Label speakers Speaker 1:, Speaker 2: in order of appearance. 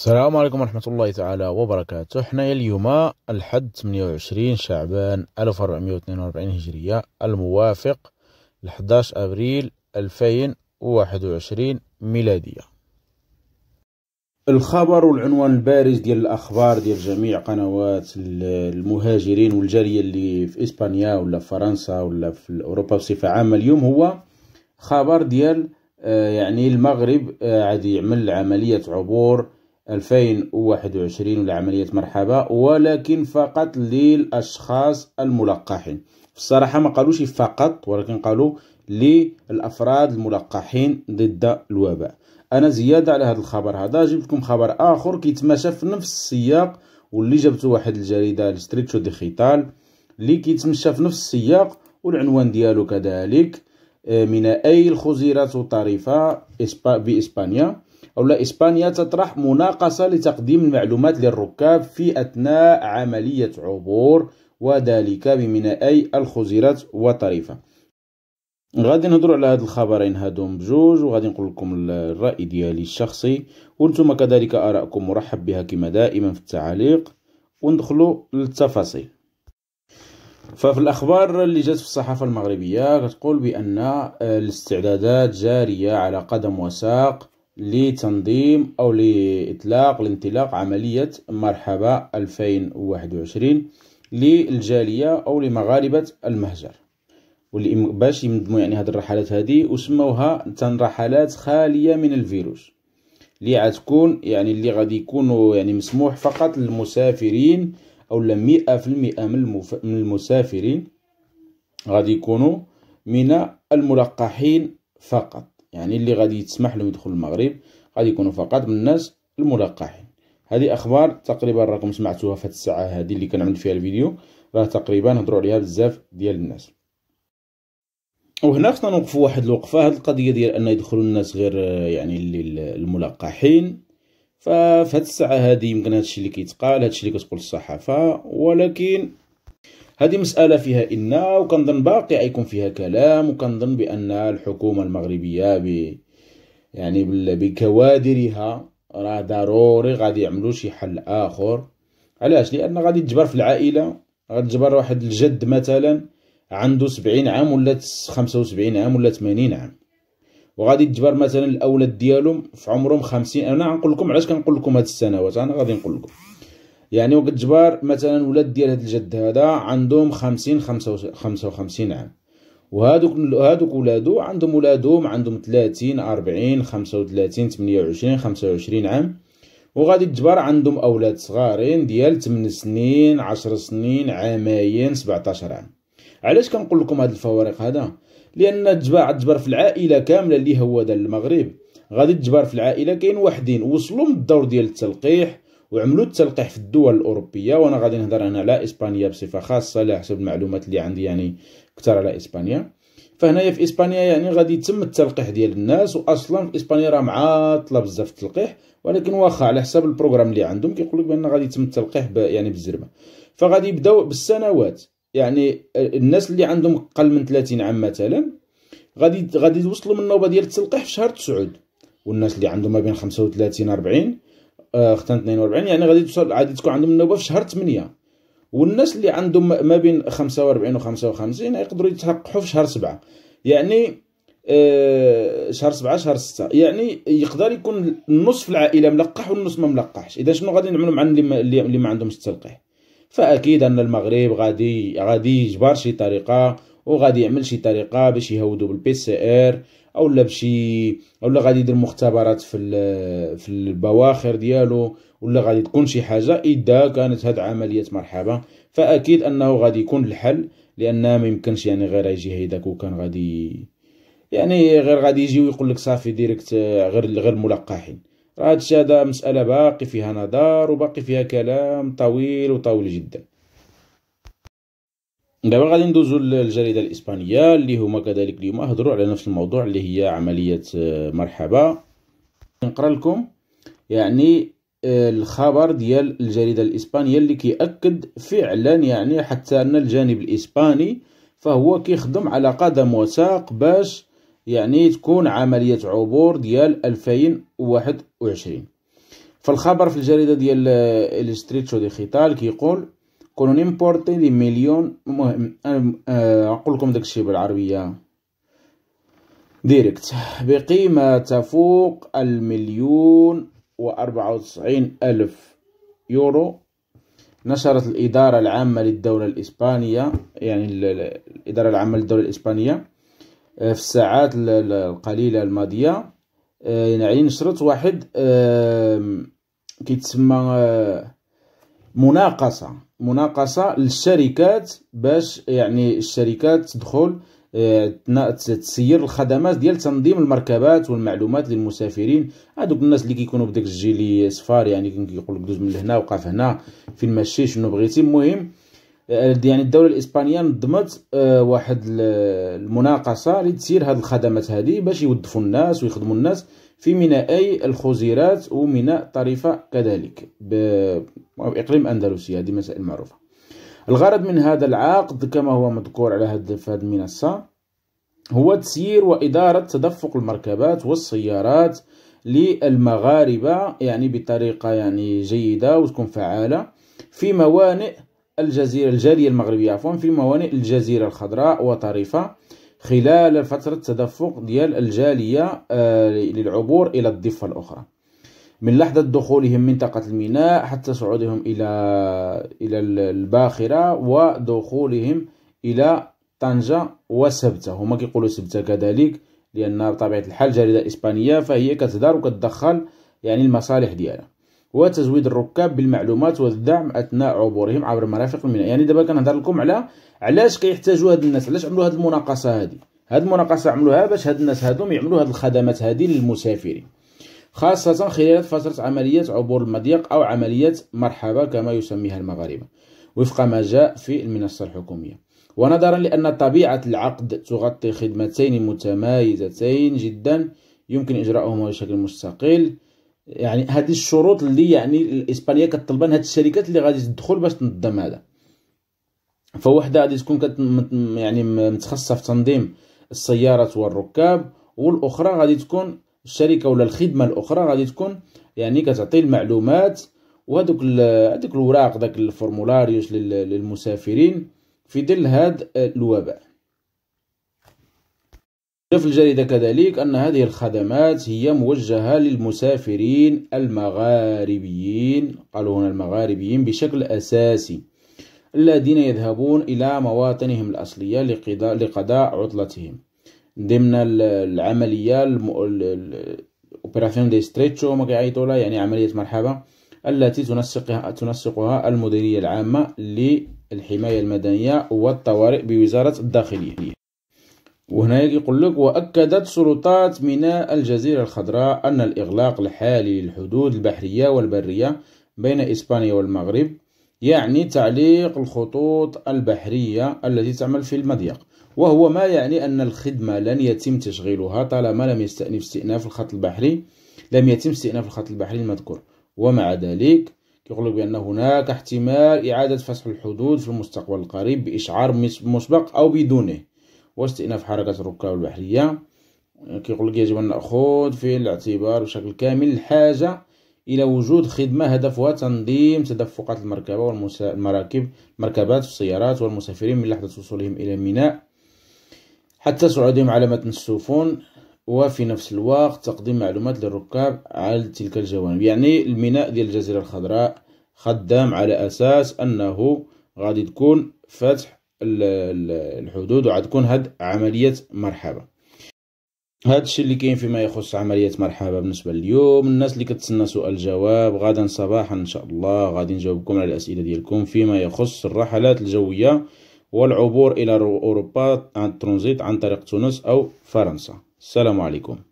Speaker 1: السلام عليكم ورحمة الله تعالى وبركاته حنايا اليوم الحد 28 شعبان 1442 هجرية الموافق 11 أبريل 2021 ميلادية الخبر والعنوان البارز ديال الأخبار ديال جميع قنوات المهاجرين والجاريه اللي في إسبانيا ولا في فرنسا ولا في أوروبا بصفة عامة اليوم هو خبر ديال آه، يعني المغرب آه، عادي يعمل عملية عبور 2021 لعملية مرحبا ولكن فقط للأشخاص الملقحين الصراحة ما قالوش فقط ولكن قالوا للأفراد الملقحين ضد الوباء أنا زيادة على هذا الخبر هذا جبت لكم خبر آخر كيتماشى في نفس السياق واللي جابته واحد الجريدة الستريتشو ديجيتال اللي كيتمشى في نفس السياق والعنوان ديالو كذلك آه، من أي الخزيرات الطريفة بإسبانيا أو لا إسبانيا تطرح مناقصة لتقديم المعلومات للركاب في أثناء عملية عبور وذلك بمينائي الخزيرات وطريفة غادي نهضروا على هاد الخبرين هادوم بجوج وغادي نقول لكم الراي ديالي الشخصي وانتم كذلك ارائكم مرحب بها كما دائما في التعاليق وندخلوا للتفاصيل ففي الاخبار اللي جات في الصحافه المغربيه كتقول بان الاستعدادات جاريه على قدم وساق لتنظيم أو لإطلاق لانطلاق عملية مرحبا 2021 للجالية أو لمغاربة المهجر باش يمضموا يعني هاد الرحلات هادي وسموها تن رحلات خالية من الفيروس اللي عتكون يعني اللي غادي يكونوا يعني مسموح فقط للمسافرين او مئة في المئة من, المف... من المسافرين غادي يكونوا من الملقحين فقط يعني اللي غادي يتسمح لهم يدخل المغرب غادي يكونوا فقط من الناس الملقحين هذه اخبار تقريبا راكم سمعتوها في الساعه هذه اللي كنعمل فيها الفيديو راه تقريبا هضروا عليها بزاف ديال الناس وهنا خصنا نوقفوا واحد الوقفه هاد القضيه ديال ان يدخلوا الناس غير يعني اللي الملقحين ففي الساعه هذه يمكن هادشي اللي كيتقال هادشي اللي كتقول الصحافه ولكن هذه مسألة فيها إن وكنظن باقي يكون فيها كلام وكنظن بأن الحكومة المغربية ب يعني بكوادرها راه ضروري غادي يعملوا شي حل آخر علاش لأن غادي تجبر في العائلة غادي تجبر واحد الجد مثلا عنده سبعين عام ولا خمسة وسبعين عام ولا ثمانين عام وغادي تجبر مثلا الأولاد ديالهم في عمرهم خمسين أنا غنقول نعم لكم علاش كنقول لكم هاد السنوات أنا غادي نقول لكم يعني وقت جبار مثلا ولاد ديال هاد الجد هذا عندهم خمسين خمسة وخمسين عام وهادوك هادوك ولادو عندهم ولادهم عندهم ثلاثين أربعين خمسة وثلاثين ثمانية وعشرين خمسة وعشرين عام وغادي تجبر عندهم أولاد صغارين ديال 8 سنين عشر سنين عامين سبعتاشر عام علاش كنقول لكم هاد الفوارق هذا لان تجبر تجبر في العائله كامله اللي هو دا المغرب غادي تجبر في العائله كاين وحدين وصلوا من الدور ديال التلقيح وعملوا التلقيح في الدول الاوروبيه وانا غادي نهضر هنا على اسبانيا بصفه خاصه على حسب المعلومات اللي عندي يعني اكثر على اسبانيا فهنايا في اسبانيا يعني غادي يتم التلقيح ديال الناس واصلا في اسبانيا راه معطله بزاف التلقيح ولكن واخا على حسب البروغرام اللي عندهم كيقول لك بان غادي يتم التلقيح يعني بالزربه فغادي يبداو بالسنوات يعني الناس اللي عندهم اقل من 30 عام مثلا غادي غادي يوصلوا من النوبه ديال التلقيح في شهر 9 والناس اللي عندهم ما بين 35 40 آه، ختان 42 يعني غادي توصل عادي تكون عندهم النوبه في شهر 8 والناس اللي عندهم ما بين 45 و 55 يقدروا يتحققوا في شهر 7 يعني آه، شهر 7 شهر 6 يعني يقدر يكون نصف العائله ملقح والنص ما ملقحش اذا شنو غادي نعملوا مع اللي ما عندهمش التلقيح فاكيد ان المغرب غادي غادي يجبر شي طريقه وغادي يعمل شي طريقه باش يهودو بالبي سي ار اولا بشي اولا غادي يدير مختبرات في في البواخر ديالو ولا غادي تكون شي حاجه اذا كانت هاد عمليه مرحبا فاكيد انه غادي يكون الحل لان ما يمكنش يعني غير يجي هيداك وكان غادي يعني غير غادي يجي ويقول لك صافي ديريكت غير غير ملقحين راه هادشي هذا مساله باقي فيها نظر وباقي فيها كلام طويل وطويل جدا دابا نعم، غادي ندوزو للجريده الاسبانيه اللي هما كذلك اليوم هضروا على نفس الموضوع اللي هي عمليه آه، مرحبا نقرا لكم يعني آه، الخبر ديال الجريده الاسبانيه اللي كيأكد فعلا يعني حتى ان الجانب الاسباني فهو كيخدم على قدم وساق باش يعني تكون عمليه عبور ديال 2021 فالخبر في الجريده ديال آه، الستريتشو دي خيتال كيقول كون امبورتي لي مليون المهم نقول لكم داكشي بالعربيه ديريكت بقيمة تفوق المليون و94 ألف يورو نشرت الإدارة العامة للدولة الإسبانية يعني الإدارة العامة للدولة الإسبانية في الساعات القليلة الماضية يعني نشرت واحد كيتسمى مناقصه مناقصه للشركات باش يعني الشركات تدخل آه، تسير الخدمات ديال تنظيم المركبات والمعلومات للمسافرين هذوك الناس اللي كيكونوا بداك الجيلي سفار يعني كيقول لك دوز من هنا وقف هنا فين ماشي شنو بغيتي المهم آه، يعني الدوله الاسبانيه نظمت آه، واحد المناقصه تسير هذه الخدمات هذه باش يوظفوا الناس ويخدموا الناس في مينائي الخزيرات وميناء طريفه كذلك باقليم اندلسيا هذه مسائل معروفه الغرض من هذا العقد كما هو مذكور على هذه المنصه هو تسيير واداره تدفق المركبات والسيارات للمغاربه يعني بطريقه يعني جيده وتكون فعاله في موانئ الجزيرة الجالية المغربية عفوا في موانئ الجزيرة الخضراء وطريفة خلال فترة تدفق ديال الجالية آه، للعبور إلى الضفة الأخرى من لحظة دخولهم منطقة الميناء حتى صعودهم إلى إلى الباخرة ودخولهم إلى طنجة وسبتة هما كيقولوا سبتة كذلك لأن بطبيعة الحال جريدة إسبانية فهي كتدار وكتدخل يعني المصالح ديالها وتزويد الركاب بالمعلومات والدعم اثناء عبورهم عبر المرافق الميناء يعني دابا كنهضر لكم على علاش كيحتاجوا هاد الناس علاش عملوا هاد المناقصه هادي هاد المناقصه عملوها باش هاد الناس هادو يعملوا هاد الخدمات هادي للمسافرين خاصة خلال فترة عملية عبور المضيق أو عملية مرحبا كما يسميها المغاربة وفق ما جاء في المنصة الحكومية ونظرا لأن طبيعة العقد تغطي خدمتين متمايزتين جدا يمكن إجراؤهما بشكل مستقل يعني هذه الشروط اللي يعني الاسبانيه من هاد الشركات اللي غادي تدخل باش تنظم هذا فوحده غادي تكون كت يعني متخصصه في تنظيم السيارات والركاب والاخرى غادي تكون الشركه ولا الخدمه الاخرى غادي تكون يعني كتعطي المعلومات وهذوك هذوك الوراق داك الفورمولاريوس للمسافرين في ظل هذا الوباء في الجريدة كذلك أن هذه الخدمات هي موجهة للمسافرين المغاربيين قالوا هنا المغاربيين بشكل أساسي الذين يذهبون إلى مواطنهم الأصلية لقضاء عطلتهم ضمن العملية أوبراسيون دي ستريتشو ما يعني عملية مرحبا التي تنسقها تنسقها المديرية العامة للحماية المدنية والطوارئ بوزارة الداخلية وهنا يقول لك وأكدت سلطات ميناء الجزيرة الخضراء أن الإغلاق الحالي للحدود البحرية والبرية بين إسبانيا والمغرب يعني تعليق الخطوط البحرية التي تعمل في المضيق وهو ما يعني أن الخدمة لن يتم تشغيلها طالما لم يستأنف استئناف الخط البحري لم يتم استئناف الخط البحري المذكور ومع ذلك يقول لك بأن هناك احتمال إعادة فسح الحدود في المستقبل القريب بإشعار مسبق أو بدونه واستئناف حركة الركاب البحرية كيقول لك يجب أن نأخذ في الاعتبار بشكل كامل الحاجة إلى وجود خدمة هدفها تنظيم تدفقات المركبة والمراكب مركبات السيارات والمسافرين من لحظة وصولهم إلى الميناء حتى صعودهم على متن السفن وفي نفس الوقت تقديم معلومات للركاب على تلك الجوانب يعني الميناء ديال الجزيرة الخضراء خدام على أساس أنه غادي تكون فتح الحدود تكون هاد عملية مرحبا هاد الشيء اللي كاين فيما يخص عملية مرحبا بالنسبة لليوم الناس اللي كتسنى سؤال جواب غدا صباحا ان شاء الله غادي نجاوبكم على الاسئلة ديالكم فيما يخص الرحلات الجوية والعبور الى اوروبا عن ترانزيت عن طريق تونس او فرنسا السلام عليكم